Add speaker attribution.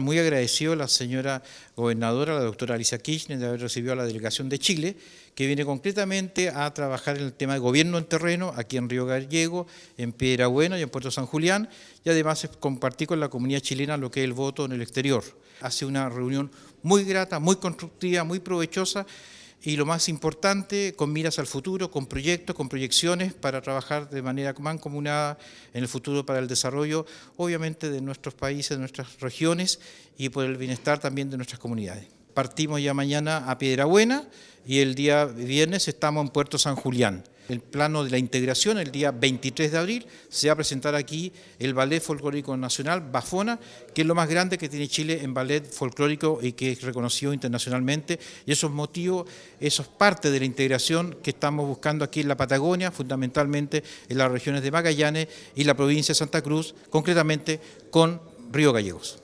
Speaker 1: Muy agradecido a la señora gobernadora, la doctora Alicia Kirchner, de haber recibido a la delegación de Chile, que viene concretamente a trabajar en el tema de gobierno en terreno, aquí en Río Gallego, en Piedra Buena y en Puerto San Julián, y además compartir con la comunidad chilena lo que es el voto en el exterior. Hace una reunión muy grata, muy constructiva, muy provechosa, y lo más importante, con miras al futuro, con proyectos, con proyecciones para trabajar de manera mancomunada en el futuro para el desarrollo, obviamente, de nuestros países, de nuestras regiones y por el bienestar también de nuestras comunidades partimos ya mañana a Piedrabuena y el día viernes estamos en Puerto San Julián. El plano de la integración, el día 23 de abril, se va a presentar aquí el Ballet Folclórico Nacional, Bafona, que es lo más grande que tiene Chile en ballet folclórico y que es reconocido internacionalmente. Y esos motivos, eso es parte de la integración que estamos buscando aquí en la Patagonia, fundamentalmente en las regiones de Magallanes y la provincia de Santa Cruz, concretamente con Río Gallegos.